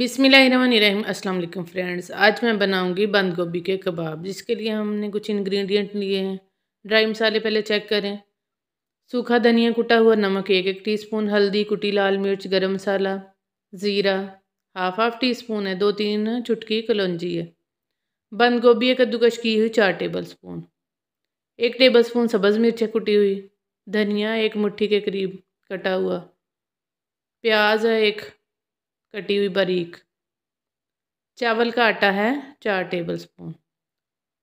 बिसमीम अस्सलाम फ्रेंड्स आज मैं बनाऊंगी बंद गोभी के कबाब जिसके लिए हमने कुछ इंग्रेडिएंट लिए हैं ड्राई मसाले पहले चेक करें सूखा धनिया कुटा हुआ नमक एक एक टीस्पून हल्दी कुटी लाल मिर्च गरम मसाला ज़ीरा हाफ हाफ टी स्पून है दो तीन चुटकी कलौजी है बंद गोभी है कद्दूकश की हुई चार टेबल स्पून एक टेबल स्पून सब्ज़ मिर्च कुटी हुई धनिया एक मुट्ठी के करीब कटा हुआ प्याज है एक कटी हुई बारीक चावल का आटा है चार टेबल स्पून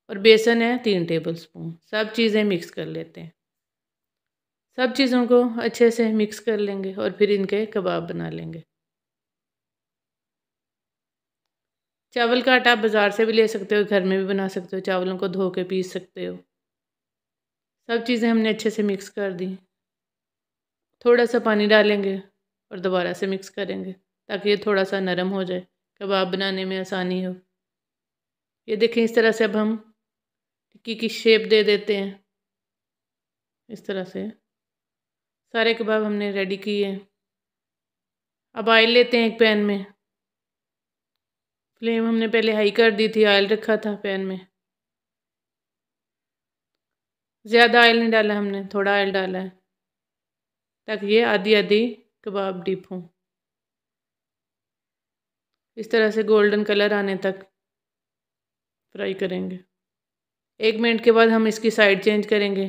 और बेसन है तीन टेबल स्पून सब चीज़ें मिक्स कर लेते हैं सब चीज़ों को अच्छे से मिक्स कर लेंगे और फिर इनके कबाब बना लेंगे चावल का आटा आप बाज़ार से भी ले सकते हो घर में भी बना सकते हो चावलों को धो के पीस सकते हो सब चीज़ें हमने अच्छे से मिक्स कर दी थोड़ा सा पानी डालेंगे और दोबारा से मिक्स करेंगे ताकि ये थोड़ा सा नरम हो जाए कबाब बनाने में आसानी हो ये देखें इस तरह से अब हम टिक्की की शेप दे देते हैं इस तरह से सारे कबाब हमने रेडी किए हैं अब ऑयल लेते हैं एक पैन में फ्लेम हमने पहले हाई कर दी थी ऑयल रखा था पैन में ज़्यादा ऑयल नहीं डाला हमने थोड़ा ऑयल डाला है ताकि ये आधी आधी कबाब डीप हों इस तरह से गोल्डन कलर आने तक फ्राई करेंगे एक मिनट के बाद हम इसकी साइड चेंज करेंगे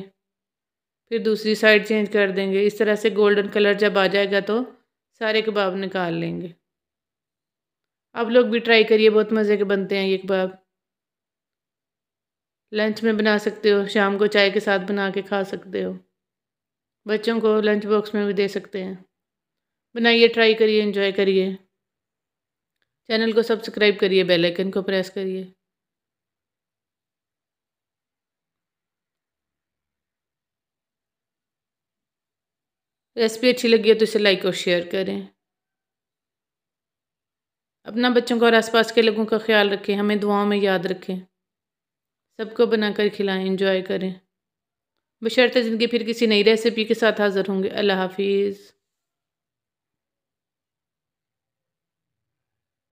फिर दूसरी साइड चेंज कर देंगे इस तरह से गोल्डन कलर जब आ जाएगा तो सारे कबाब निकाल लेंगे आप लोग भी ट्राई करिए बहुत मज़े के बनते हैं ये कबाब लंच में बना सकते हो शाम को चाय के साथ बना के खा सकते हो बच्चों को लंच बॉक्स में भी दे सकते हैं बनाइए ट्राई करिए इंजॉय करिए चैनल को सब्सक्राइब करिए बेल आइकन को प्रेस करिए रेसिपी अच्छी लगी है तो इसे लाइक और शेयर करें अपना बच्चों का और आसपास के लोगों का ख्याल रखें हमें दुआओं में याद रखें सबको बनाकर खिलाएं इंजॉय करें बशर्ते ज़िंदगी फिर किसी नई रेसिपी के साथ हाज़िर होंगे अल्लाह हाफिज़